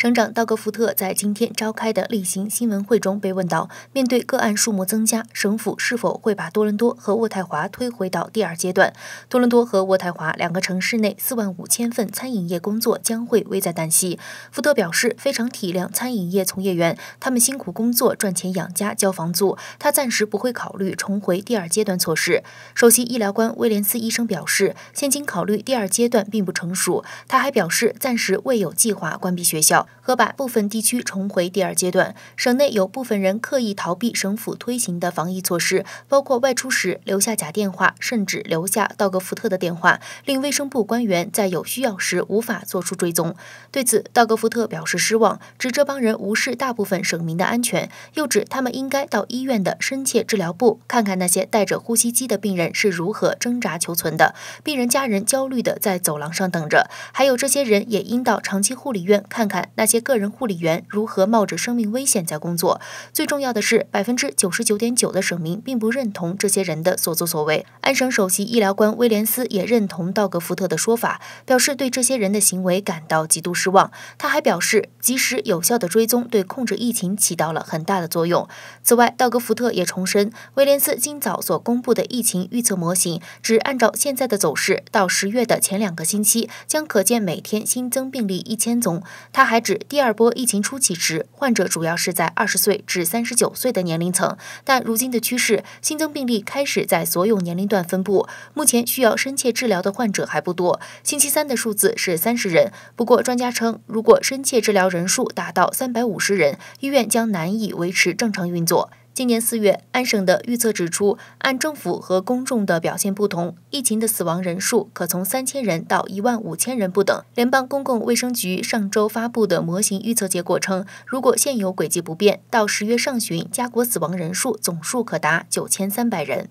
省长道格·福特在今天召开的例行新闻会中被问到，面对个案数目增加，省府是否会把多伦多和渥太华推回到第二阶段？多伦多和渥太华两个城市内四万五千份餐饮业工作将会危在旦夕。福特表示非常体谅餐饮业从业员，他们辛苦工作赚钱养家交房租，他暂时不会考虑重回第二阶段措施。首席医疗官威廉斯医生表示，现今考虑第二阶段并不成熟。他还表示暂时未有计划关闭学校。和把部分地区重回第二阶段。省内有部分人刻意逃避省府推行的防疫措施，包括外出时留下假电话，甚至留下道格福特的电话，令卫生部官员在有需要时无法做出追踪。对此，道格福特表示失望，指这帮人无视大部分省民的安全，又指他们应该到医院的深切治疗部看看那些带着呼吸机的病人是如何挣扎求存的。病人家人焦虑地在走廊上等着，还有这些人也应到长期护理院看看。那些个人护理员如何冒着生命危险在工作？最重要的是，百分之九十九点九的省民并不认同这些人的所作所为。安省首席医疗官威廉斯也认同道格·福特的说法，表示对这些人的行为感到极度失望。他还表示，及时有效的追踪对控制疫情起到了很大的作用。此外，道格·福特也重申，威廉斯今早所公布的疫情预测模型，只按照现在的走势，到十月的前两个星期将可见每天新增病例一千宗。他还。第二波疫情初期时，患者主要是在二十岁至三十九岁的年龄层，但如今的趋势，新增病例开始在所有年龄段分布。目前需要深切治疗的患者还不多，星期三的数字是三十人。不过，专家称，如果深切治疗人数达到三百五十人，医院将难以维持正常运作。今年四月，安省的预测指出，按政府和公众的表现不同，疫情的死亡人数可从三千人到一万五千人不等。联邦公共卫生局上周发布的模型预测结果称，如果现有轨迹不变，到十月上旬，加国死亡人数总数可达九千三百人。